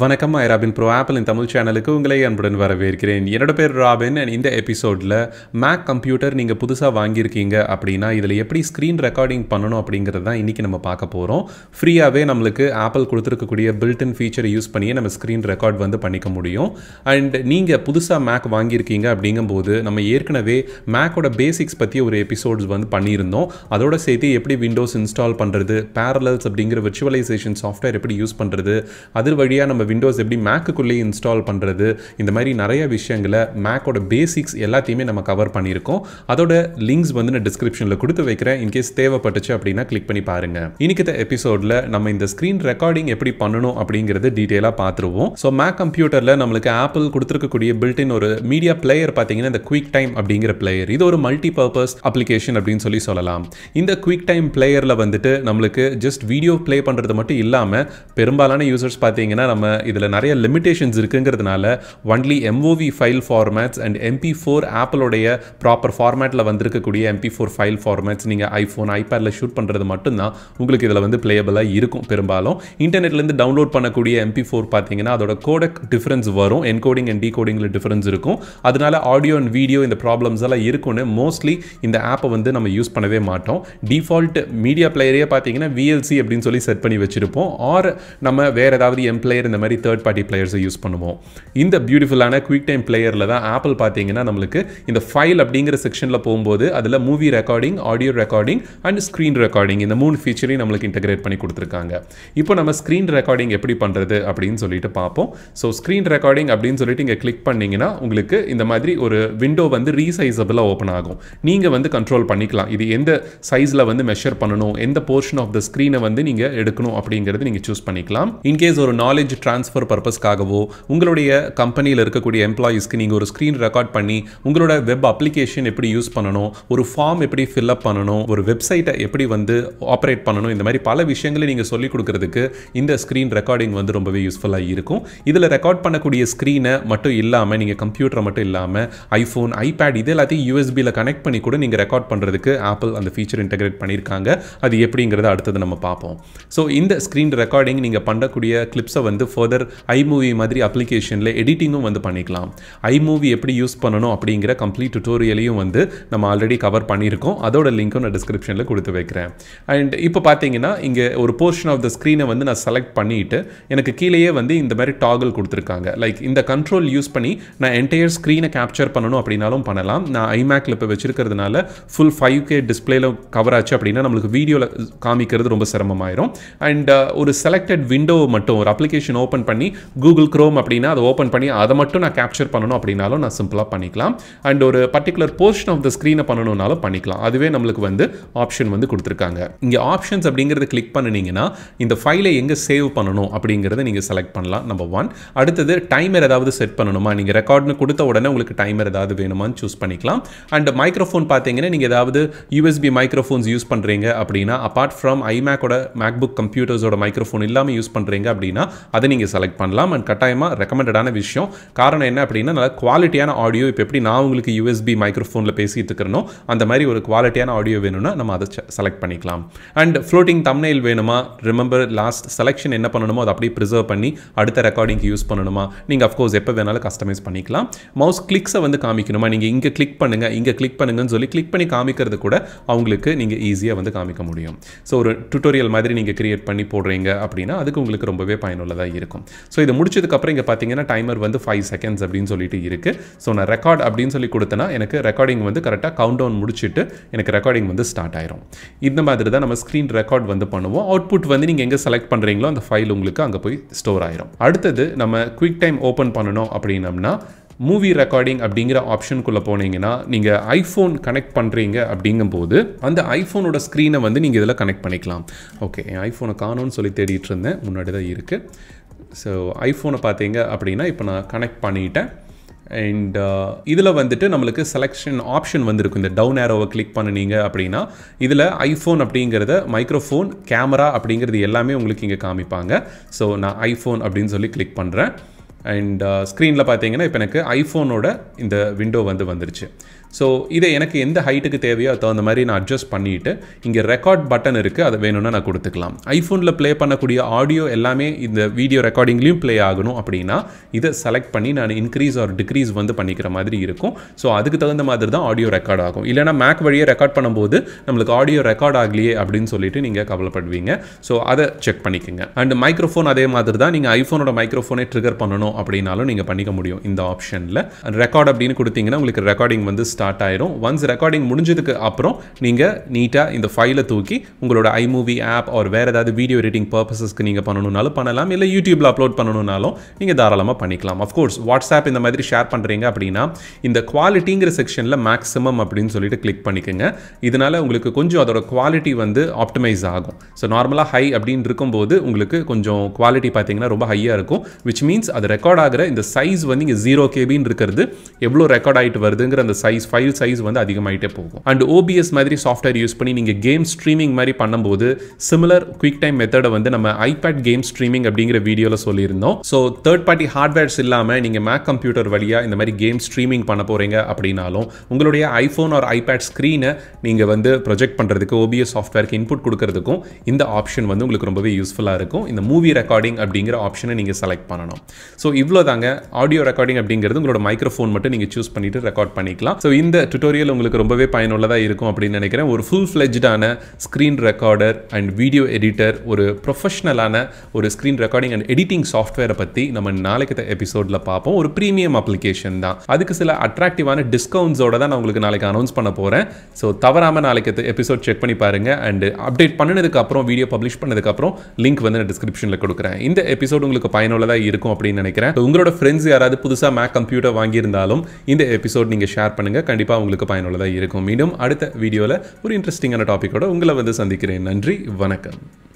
வணக்கம் I Robin bro Apple Tamil சேனலுக்கு உங்களை அன்புடன் வரவேற்கிறேன் என்னோட பேர் ராபின் அண்ட் இந்த எபிசோடில் மேக் கம்ப்யூட்டர் நீங்கள் புதுசாக வாங்கியிருக்கீங்க அப்படின்னா இதில் எப்படி ஸ்க்ரீன் ரெக்கார்டிங் பண்ணணும் அப்படிங்கிறது தான் இன்றைக்கி நம்ம பார்க்க போகிறோம் ஃப்ரீயாகவே நம்மளுக்கு ஆப்பிள் கொடுத்துருக்கக்கூடிய பில்டின் ஃபீச்சரை யூஸ் பண்ணியே நம்ம ஸ்க்ரீன் ரெக்கார்ட் வந்து பண்ணிக்க முடியும் அண்ட் நீங்கள் புதுசாக மேக் வாங்கியிருக்கீங்க அப்படிங்கும்போது நம்ம ஏற்கனவே மேக்கோட பேசிக்ஸ் பற்றி ஒரு எபிசோட்ஸ் வந்து பண்ணியிருந்தோம் அதோட சேர்த்து எப்படி விண்டோஸ் இன்ஸ்டால் பண்ணுறது பேரலல்ஸ் அப்படிங்கிற விர்ச்சுவலைசேஷன் சாஃப்ட்வேர் எப்படி யூஸ் பண்ணுறது அது வழியாக நம்ம நம்ம விண்டோஸ் எப்படி மேக்குக்குள்ளேயே இன்ஸ்டால் பண்ணுறது இந்த மாதிரி நிறைய விஷயங்களை மேக்கோட பேசிக்ஸ் எல்லாத்தையுமே நம்ம கவர் பண்ணியிருக்கோம் அதோட லிங்க்ஸ் வந்து நான் டிஸ்கிரிப்ஷனில் கொடுத்து வைக்கிறேன் இன்கேஸ் தேவைப்பட்டுச்சு அப்படின்னா கிளிக் பண்ணி பாருங்கள் இன்னைக்கு எபிசோடில் நம்ம இந்த ஸ்க்ரீன் ரெக்கார்டிங் எப்படி பண்ணணும் அப்படிங்கிறது டீட்டெயிலாக பார்த்துருவோம் ஸோ மேக் கம்ப்யூட்டரில் நம்மளுக்கு ஆப்பிள் கொடுத்துருக்கக்கூடிய பில்டின் ஒரு மீடியா பிளேயர் பார்த்தீங்கன்னா இந்த குவிக் டைம் அப்படிங்கிற பிளேயர் இது ஒரு மல்டி பர்பஸ் அப்ளிகேஷன் அப்படின்னு சொல்லி சொல்லலாம் இந்த குவிக் டைம் பிளேயரில் வந்துட்டு நம்மளுக்கு ஜஸ்ட் வீடியோ பிளே பண்ணுறது மட்டும் இல்லாமல் பெரும்பாலான யூசர்ஸ் பார்த்தீங்கன்னா நம்ம இல்லாமல் இதில் நிறைய லிமிடேஷன்ஸ் இருக்குங்கிறதுனால only MOV file formats and MP four ஆப்பிளோடைய ப்ராப்பர் ஃபார்மேட்டில் வந்திருக்கக்கூடிய எம்பி ஃபோர் ஃபைல் ஃபார்மேட்ஸ் நீங்கள் ஐஃபோன் ஐபேடில் ஷூட் பண்ணுறது மட்டும்தான் உங்களுக்கு இதில் வந்து பிளேபிளாக இருக்கும் பெரும்பாலும் இன்டர்நெட்லேருந்து டவுன்லோட் பண்ணக்கூடிய எம்பி ஃபோர் பார்த்தீங்கன்னா அதோட கோடக் டிஃப்ரென்ஸ் வரும் என்கோடிங் அண்ட் கோடிங்கில் டிஃப்ரென்ஸ் இருக்கும் அதனால ஆடியோ அண்ட் வீடியோ இந்த ப்ராப்ளம்ஸ் எல்லாம் இருக்கும்னு மோஸ்ட்லி இந்த ஆப்பை வந்து நம்ம யூஸ் பண்ணவே மாட்டோம் டிஃபால்ட் மீடியா பிளேயரே பார்த்தீங்கன்னா விஎல்சி அப்படின்னு சொல்லி செட் பண்ணி வச்சுருப்போம் ஆர் நம்ம வேறு ஏதாவது எம் பிளேயர் இந்த மாதிரி தேர்ட் பார்ட்டி பிளேயர்ஸை யூஸ் பண்ணுவோம் இந்த பியூட்டிஃபுல்லான குயிக் டைம் பிளேயரில் தான் ஆப்பிள் பார்த்தீங்கன்னா நம்மளுக்கு இந்த ஃபைல் அப்படிங்கிற செக்ஷனில் போகும்போது அதில் movie recording audio recording and screen recording இந்த மூணு ஃபீச்சரையும் நம்மளுக்கு இன்டகிரேட் பண்ணி கொடுத்துருக்காங்க இப்போ நம்ம ஸ்க்ரீன் ரெக்கார்டிங் எப்படி பண்ணுறது அப்படின்னு சொல்லிட்டு பார்ப்போம் ஸோ ஸ்க்ரீன் ரெக்கார்டிங் அப்படின்னு சொல்லிட்டு இங்கே கிளிக் பண்ணிங்கன்னா உங்களுக்கு இந்த மாதிரி ஒரு விண்டோ வந்து ரீசைசபிளாக ஓப்பன் ஆகும் நீங்கள் வந்து கண்ட்ரோல் பண்ணிக்கலாம் இது எந்த சைஸில் வந்து மெஷர் பண்ணணும் எந்த போர்ஷன் ஆஃப் த ஸ்க்ரீனை வந்து நீங்கள் எடுக்கணும் அப்படிங்கிறது நீங்கள் சூஸ் பண்ணிக்கலாம் இன்கேஸ் ஒரு நாலேஜ் ட்ரான்ஸ்ஃபர் பர்பஸ்க்காகவோ உங்களுடைய கம்பெனியில் இருக்கக்கூடிய எம்ப்ளாயீஸ்க்கு நீங்கள் ஒரு ஸ்க்ரீன் ரெக்கார்ட் பண்ணி உங்களோட வெப் அப்ளிகேஷன் எப்படி யூஸ் பண்ணணும் ஒரு ஃபார்ம் எப்படி ஃபில்அப் பண்ணணும் ஒரு வெப்சைட்டை எப்படி வந்து ஆப்ரேட் பண்ணணும் இந்த மாதிரி பல விஷயங்களை நீங்கள் சொல்லிக் கொடுக்குறதுக்கு இந்த ஸ்க்ரீன் ரெக்கார்டிங் வந்து ரொம்பவே யூஸ்ஃபுல்லாக இருக்கும் இதில் ரெக்கார்ட் பண்ணக்கூடிய ஸ்க்ரீனை மட்டும் இல்லாமல் நீங்கள் கம்ப்யூட்டரை மட்டும் இல்லாமல் ஐஃபோன் ஐபேட் இது எல்லாத்தையும் யூஎஸ்பியில் கனெக்ட் பண்ணி கூட நீங்கள் ரெக்கார்ட் பண்ணுறதுக்கு ஆப்பிள் அந்த ஃபீச்சர் இன்டெகிரேட் பண்ணியிருக்காங்க அது எப்படிங்கிறத அடுத்தது நம்ம பார்ப்போம் ஸோ இந்த ஸ்க்ரீன் ரெக்கார்டிங் நீங்கள் பண்ணக்கூடிய கிளிப்ஸை வந்து ஃபர்தர் ஐமூவி மாதிரி அப்ளிகேஷனில் எடிட்டிங்கும் வந்து பண்ணிக்கலாம் ஐமூவி எப்படி யூஸ் பண்ணணும் அப்படிங்கிற கம்ப்ளீட் டுட்டோரியலையும் வந்து நம்ம ஆல்ரெடி கவர் பண்ணியிருக்கோம் அதோட லிங்க்கும் நான் டிஸ்கிரிப்ஷனில் கொடுத்து வைக்கிறேன் அண்ட் இப்போ பார்த்தீங்கன்னா இங்கே ஒரு போர்ஷன் ஆஃப் த ஸ்க்ரீனை வந்து நான் செலக்ட் பண்ணிவிட்டு எனக்கு கீழேயே வந்து இந்த மாதிரி டாகல் கொடுத்துருக்காங்க லைக் இந்த கண்ட்ரோல் யூஸ் பண்ணி நான் என்டையர் ஸ்க்ரீனை கேப்சர் பண்ணணும் அப்படின்னாலும் பண்ணலாம் நான் ஐமேக்கில் இப்போ வச்சிருக்கிறதுனால ஃபுல் ஃபைவ் கே டிஸ்பிளேல கவர் ஆச்சு அப்படின்னா நம்மளுக்கு வீடியோவில் காமிக்கிறது ரொம்ப சிரமமாயிரும் அண்ட் ஒரு செலக்டட் விண்டோ மட்டும் ஒரு அப்ளிகேஷன் அப்ளிகேஷன் ஓப்பன் பண்ணி கூகுள் க்ரோம் அப்படின்னா அதை ஓப்பன் பண்ணி அதை மட்டும் நான் கேப்சர் பண்ணணும் அப்படின்னாலும் நான் சிம்பிளாக பண்ணிக்கலாம் அண்ட் ஒரு பர்டிகுலர் போர்ஷன் ஆஃப் த ஸ்க்ரீனை பண்ணணும்னாலும் பண்ணிக்கலாம் அதுவே நம்மளுக்கு வந்து ஆப்ஷன் வந்து கொடுத்துருக்காங்க இங்கே ஆப்ஷன்ஸ் அப்படிங்கிறது கிளிக் பண்ணினீங்கன்னா இந்த ஃபைலை எங்கே சேவ் பண்ணணும் அப்படிங்கிறத நீங்கள் செலக்ட் பண்ணலாம் நம்பர் ஒன் அடுத்தது டைமர் ஏதாவது செட் பண்ணணுமா நீங்கள் ரெக்கார்ட்னு கொடுத்த உடனே உங்களுக்கு டைமர் ஏதாவது வேணுமான்னு சூஸ் பண்ணிக்கலாம் அண்ட் மைக்ரோஃபோன் பார்த்தீங்கன்னா நீங்கள் ஏதாவது யூஎஸ்பி மைக்ரோஃபோன்ஸ் யூஸ் பண்ணுறீங்க அப்படின்னா அப்பார்ட் ஃப்ரம் ஐமேக்கோட மேக்புக் கம்ப்யூட்டர்ஸோட மைக்ரோஃபோன் இல்லாமல் யூஸ் பண்ணுறீங்க அப்படின்னா அதை நீங்கள் செலக்ட் பண்ணலாம் அண்ட் கட்டாயமாக ரெக்கமெண்டடான விஷயம் காரணம் என்ன அப்படின்னா நல்ல குவாலிட்டியான ஆடியோ இப்போ எப்படி நான் உங்களுக்கு யூஎஸ்பி மைக்ரோஃபோனில் பேசிகிட்டு இருக்கிறனோ அந்த மாதிரி ஒரு குவாலிட்டியான ஆடியோ வேணும்னா நம்ம அதை செலக்ட் பண்ணிக்கலாம் அண்ட் ஃப்ளோட்டிங் தம்னைல் வேணுமா ரிமெம்பர் லாஸ்ட் செலெக்ஷன் என்ன பண்ணணுமோ அதை அப்படியே ப்ரிசர்வ் பண்ணி அடுத்த ரெக்கார்டிங்க்கு யூஸ் பண்ணணுமா நீங்கள் அஃப்கோர்ஸ் எப்போ வேணாலும் கஸ்டமைஸ் பண்ணிக்கலாம் மவுஸ் கிளிக்ஸை வந்து காமிக்கணுமா நீங்கள் இங்கே கிளிக் பண்ணுங்கள் இங்கே கிளிக் பண்ணுங்கன்னு சொல்லி கிளிக் பண்ணி காமிக்கிறது கூட அவங்களுக்கு நீங்கள் ஈஸியாக வந்து காமிக்க முடியும் ஸோ ஒரு டுட்டோரியல் மாதிரி நீங்கள் கிரியேட் பண்ணி போடுறீங்க அப்படின்னா அதுக்கு உங்களுக்கு ரொம்பவே பயனுள்ளதாக இருக்கும் ஸோ இதை முடிச்சதுக்கப்புறம் இங்கே பார்த்தீங்கன்னா டைமர் வந்து ஃபைவ் செகண்ட்ஸ் அப்படின்னு சொல்லிட்டு இருக்குது ஸோ நான் ரெக்கார்ட் அப்படின்னு சொல்லி கொடுத்தனா எனக்கு ரெக்கார்டிங் வந்து கரெக்டாக கவுண்ட் டவுன் முடிச்சுட்டு எனக்கு ரெக்கார்டிங் வந்து ஸ்டார்ட் ஆயிரும் இந்த மாதிரி தான் நம்ம ஸ்க்ரீன் ரெக்கார்ட் வந்து பண்ணுவோம் அவுட்புட் வந்து நீங்கள் எங்கே செலக்ட் பண்ணுறீங்களோ அந்த ஃபைல் உங்களுக்கு அங்கே போய் ஸ்டோர் ஆயிரும் அடுத்தது நம்ம குவிக் டைம் ஓப்பன் பண்ணணும் அப்படின்னம்னா மூவி ரெக்கார்டிங் அப்படிங்கிற ஆப்ஷனுக்குள்ளே போனீங்கன்னா நீங்கள் ஐஃபோன் கனெக்ட் பண்ணுறீங்க அப்படிங்கும்போது அந்த ஐஃபோனோட ஸ்க்ரீனை வந்து நீங்கள் இதில் கனெக்ட் பண்ணிக்கலாம் ஓகே என் ஐஃபோனை காணோன்னு சொல்லி தேடிட்டு இருந்தேன் முன்னாடி தான் இருக்குது ஸோ ஐஃபோனை பார்த்தீங்க அப்படின்னா இப்போ நான் கனெக்ட் பண்ணிட்டேன் அண்ட் uh, இதில் வந்துட்டு நம்மளுக்கு செலெக்ஷன் ஆப்ஷன் வந்திருக்கும் இந்த டவுன் ஏரோவை கிளிக் பண்ணினீங்க அப்படின்னா இதில் ஐஃபோன் அப்படிங்கிறத மைக்ரோஃபோன் கேமரா அப்படிங்கிறது எல்லாமே உங்களுக்கு இங்கே காமிப்பாங்க ஸோ நான் ஐஃபோன் அப்படின்னு சொல்லி கிளிக் பண்ணுறேன் அண்ட் ஸ்க்ரீனில் uh, பார்த்தீங்கன்னா இப்போ எனக்கு ஐஃபோனோட இந்த விண்டோ வந்து வந்துருச்சு ஸோ இதை எனக்கு எந்த ஹைட்டுக்கு தேவையோ அது தகுந்த மாதிரி நான் அட்ஜஸ்ட் பண்ணிவிட்டு இங்கே ரெக்கார்ட் பட்டன் இருக்குது அதை வேணும்னா நான் கொடுத்துக்கலாம் ஐஃபோனில் ப்ளே பண்ணக்கூடிய ஆடியோ எல்லாமே இந்த வீடியோ ரெக்கார்டிங்லேயும் ப்ளே ஆகணும் அப்படின்னா இதை செலக்ட் பண்ணி நான் இன்க்ரீஸ் ஆர் டிக்ரீஸ் வந்து பண்ணிக்கிற மாதிரி இருக்கும் ஸோ அதுக்கு தகுந்த மாதிரி தான் ஆடியோ ரெக்கார்ட் ஆகும் இல்லைனா மேக் வழியே ரெக்கார்ட் பண்ணும்போது நம்மளுக்கு ஆடியோ ரெக்கார்ட் ஆகலையே அப்படின்னு சொல்லிட்டு நீங்கள் கவலைப்படுவீங்க ஸோ அதை செக் பண்ணிக்கோங்க அண்ட் மைக்ரோஃபோன் அதே மாதிரி தான் நீங்கள் ஐஃபோனோட மைக்ரோஃபோனே ட்ரிகர் பண்ணணும் அப்படின்னாலும் நீங்கள் பண்ணிக்க முடியும் இந்த ஆப்ஷனில் ரெக்கார்ட் அப்படின்னு கொடுத்தீங்கன்னா உங்களுக்கு ரெக்கார்டிங் வந்து ஸ்டார்ட் ஆயிரும் ஒன்ஸ் ரெக்கார்டிங் முடிஞ்சதுக்கு அப்புறம் நீங்கள் நீட்டாக இந்த ஃபைலை தூக்கி உங்களோட மூவி ஆப் ஆர் வேறு ஏதாவது வீடியோ எடிட்டிங் பர்பஸஸ்க்கு நீங்கள் பண்ணணும்னாலும் பண்ணலாம் இல்லை யூடியூப்பில் அப்லோட் பண்ணணும்னாலும் நீங்கள் தாராளமாக பண்ணிக்கலாம் அஃப்கோர்ஸ் வாட்ஸ்அப் இந்த மாதிரி ஷேர் பண்ணுறீங்க அப்படின்னா இந்த குவாலிட்டிங்கிற செக்ஷனில் மேக்ஸிமம் அப்படின்னு சொல்லிட்டு கிளிக் பண்ணிக்கோங்க இதனால் உங்களுக்கு கொஞ்சம் அதோட குவாலிட்டி வந்து ஆப்டிமைஸ் ஆகும் ஸோ நார்மலாக ஹை அப்படின்னு இருக்கும்போது உங்களுக்கு கொஞ்சம் குவாலிட்டி பார்த்தீங்கன்னா ரொம்ப ஹையாக இருக்கும் விச் மீன்ஸ் அது ரெக்கார்ட் ஆகிற இந்த சைஸ் வந்து இங்கே ஜீரோ கேபின்னு இருக்கிறது எவ்வளோ ரெக்கார்ட் ஆகிட்டு வருதுங்கிற அந்த சைஸ் ஃபைல் சைஸ் வந்து அதிகமாகிட்டே போகும் அண்ட் ஓபிஎஸ் மாதிரி சாஃப்ட்வேர் யூஸ் பண்ணி நீங்கள் கேம் ஸ்ட்ரீமிங் மாதிரி பண்ணும்போது சிமிலர் குயிக் டைம் மெத்தடை வந்து நம்ம ஐபேட் கேம் ஸ்ட்ரீமிங் அப்படிங்கிற வீடியோவில் சொல்லியிருந்தோம் ஸோ தேர்ட் பார்ட்டி ஹார்ட்வேர்ஸ் இல்லாமல் நீங்கள் மேக் கம்ப்யூட்டர் வழியாக இந்த மாதிரி கேம் ஸ்ட்ரீமிங் பண்ண போகிறீங்க அப்படின்னாலும் உங்களுடைய ஐஃபோன் ஒரு ஐபேட் ஸ்க்ரீனை நீங்கள் வந்து ப்ரொஜெக்ட் பண்ணுறதுக்கு ஓபிஎஸ் சாஃப்ட்வேருக்கு இன்புட் கொடுக்கறதுக்கும் இந்த ஆப்ஷன் வந்து உங்களுக்கு ரொம்பவே யூஸ்ஃபுல்லாக இருக்கும் இந்த மூவி ரெக்கார்டிங் அப்படிங்கிற ஆப்ஷனை நீங்கள் செலக்ட் பண்ணணும் ஸோ ஸோ இவ்வளோ தாங்க ஆடியோ ரெக்கார்டிங் அப்படிங்கிறது உங்களோட மைக்ரோஃபோன் மட்டும் நீங்கள் சூஸ் பண்ணிட்டு ரெக்கார்ட் பண்ணிக்கலாம் ஸோ இந்த டுட்டோரியல் உங்களுக்கு ரொம்பவே பயனுள்ளதாக இருக்கும் அப்படின்னு நினைக்கிறேன் ஒரு ஃபுல் ஃப்ளெஜ்டான screen recorder and video editor ஒரு ப்ரொஃபஷனலான ஒரு ஸ்க்ரீன் ரெக்கார்டிங் அண்ட் எடிட்டிங் சாஃப்ட்வேரை பற்றி நம்ம நாளைக்கு எபிசோடில் பார்ப்போம் ஒரு ப்ரீமியம் அப்ளிகேஷன் தான் அதுக்கு சில அட்ராக்டிவான டிஸ்கவுண்ட்ஸோட தான் நான் உங்களுக்கு நாளைக்கு அனௌன்ஸ் பண்ண போகிறேன் ஸோ தவறாமல் நாளைக்கு எபிசோட் செக் பண்ணி பாருங்கள் அண்ட் அப்டேட் பண்ணதுக்கப்புறம் வீடியோ பப்ளிஷ் பண்ணதுக்கப்புறம் லிங்க் வந்து நான் டிஸ்கிரிப்ஷனில் கொடுக்குறேன் இந்த எபிசோடு உங்களுக்கு பயனுள்ளதாக இருக்கும் அப்படின்னு நினைக்கிறேன் நினைக்கிறேன் உங்களோட ஃப்ரெண்ட்ஸ் யாராவது புதுசாக மேக் கம்ப்யூட்டர் வாங்கியிருந்தாலும் இந்த எபிசோட் நீங்கள் ஷேர் பண்ணுங்கள் கண்டிப்பாக உங்களுக்கு பயனுள்ளதாக இருக்கும் மீண்டும் அடுத்த வீடியோவில் ஒரு இன்ட்ரெஸ்டிங்கான டாப்பிக்கோட உங்களை வந்து சந்திக்கிறேன் நன்றி வணக்கம்